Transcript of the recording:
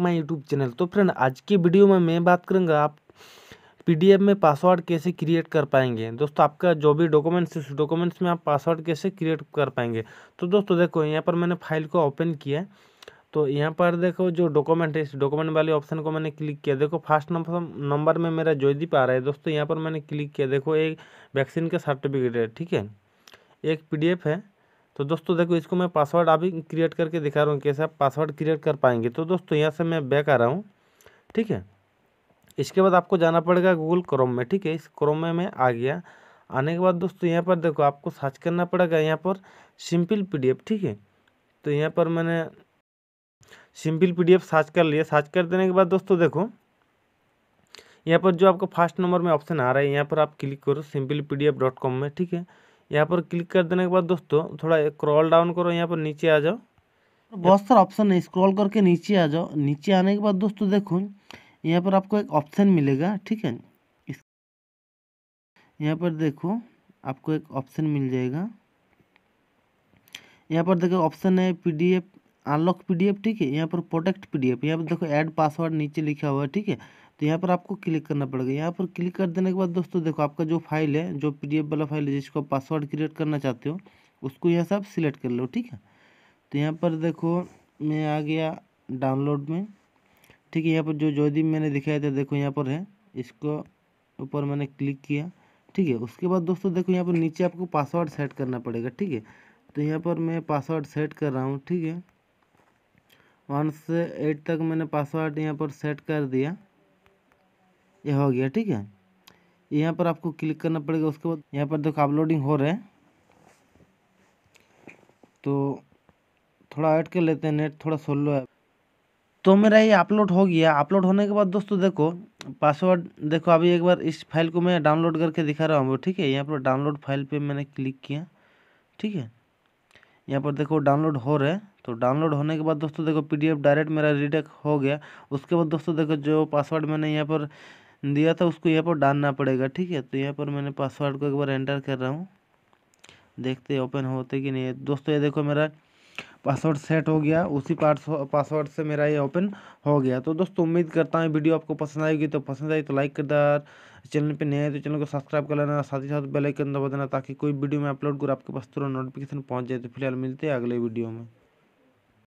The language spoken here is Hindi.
माय यूट्यूब चैनल तो फ्रेंड आज की वीडियो में मैं बात करूँगा आप पीडीएफ में पासवर्ड कैसे क्रिएट कर पाएंगे दोस्तों आपका जो भी डॉक्यूमेंट्स उस डॉक्यूमेंट्स में आप पासवर्ड कैसे क्रिएट कर पाएंगे तो दोस्तों देखो यहाँ पर मैंने फाइल को ओपन किया तो यहाँ पर देखो जो डॉक्यूमेंट है इस डॉक्यूमेंट वाले ऑप्शन को मैंने क्लिक किया देखो फर्स्ट नंबर नंबर में मेरा दीप आ रहा है दोस्तों यहाँ पर मैंने क्लिक किया देखो एक वैक्सीन का सर्टिफिकेट है ठीक है एक पीडीएफ है तो दोस्तों देखो इसको मैं पासवर्ड अभी क्रिएट करके दिखा रहा हूँ कैसे आप पासवर्ड क्रिएट कर पाएंगे तो दोस्तों यहाँ से मैं बैक आ रहा हूँ ठीक है इसके बाद आपको जाना पड़ेगा गूगल क्रोम में ठीक है इस क्रोम में मैं आ गया आने के बाद दोस्तों यहाँ पर देखो आपको सर्च करना पड़ेगा यहाँ पर सिंपल पी ठीक है तो यहाँ पर मैंने सिंपल पीडीएफ सर्च कर लिया सर्च कर देने के बाद दोस्तों देखो यहाँ पर जो आपको फर्स्ट नंबर में ऑप्शन आ रहा है यहाँ पर आप क्लिक करो सिंपल पी में ठीक है यहाँ पर क्लिक कर देने के बाद दोस्तों थोड़ा क्रॉल डाउन करो यहाँ पर नीचे आ जाओ बहुत सारा ऑप्शन है स्क्रॉल करके नीचे आ जाओ नीचे आने के बाद दोस्तों देखो यहाँ पर आपको एक ऑप्शन मिलेगा ठीक है यहाँ पर देखो आपको एक ऑप्शन मिल जाएगा यहाँ पर देखो ऑप्शन है पीडीएफ अनलॉक पीडीएफ ठीक है यहाँ पर प्रोटेक्ट पीडीएफ यहाँ पर देखो ऐड पासवर्ड नीचे लिखा हुआ है ठीक है तो यहाँ पर आपको क्लिक करना पड़ेगा यहाँ पर क्लिक कर देने के बाद दोस्तों देखो आपका जो फाइल है जो पी वाला फाइल है जिसको आप पासवर्ड क्रिएट करना चाहते हो उसको यहाँ से आप सिलेक्ट कर लो ठीक है तो यहाँ पर देखो मैं आ गया डाउनलोड में ठीक है यहाँ पर जो भी मैंने दिखाया था देखो यहाँ पर है इसको ऊपर मैंने क्लिक किया ठीक है उसके बाद दोस्तों देखो यहाँ पर नीचे आपको पासवर्ड सेट करना पड़ेगा ठीक है तो यहाँ पर मैं पासवर्ड सेट कर रहा हूँ ठीक है वन से एट तक मैंने पासवर्ड यहाँ पर सेट कर दिया ये हो गया ठीक है यहाँ पर आपको क्लिक करना पड़ेगा उसके बाद यहाँ पर देखो अपलोडिंग हो रहा है तो थोड़ा ऐड कर लेते हैं नेट थोड़ा सोलो है तो मेरा ये अपलोड हो गया अपलोड होने के बाद दोस्तों देखो पासवर्ड देखो अभी एक बार इस फाइल को मैं डाउनलोड करके दिखा रहा हूँ ठीक है यहाँ पर डाउनलोड फाइल पे मैंने क्लिक किया ठीक है यहाँ पर देखो डाउनलोड हो रहा है तो डाउनलोड होने के बाद दोस्तों देखो पीडीएफ डायरेक्ट मेरा रिटेक हो गया उसके बाद दोस्तों देखो जो पासवर्ड मैंने यहाँ पर दिया था उसको यहाँ पर डालना पड़ेगा ठीक है तो यहाँ पर मैंने पासवर्ड को एक बार एंटर कर रहा हूँ देखते ओपन होते कि नहीं दोस्तों ये देखो मेरा पासवर्ड सेट हो गया उसी पासवर्ड से मेरा ये ओपन हो गया तो दोस्तों उम्मीद करता हूँ वीडियो आपको पसंद आएगी तो पसंद आई तो लाइक कर दार चैनल पे नए हैं तो चैनल को सब्सक्राइब कर लेना साथ ही साथ बेल आइकन दबा देना ताकि कोई वीडियो में अपलोड करूँ आपके पास तुरंत नोटिफिकेशन पहुँच जाए तो फिलहाल मिलते हैं अगले वीडियो में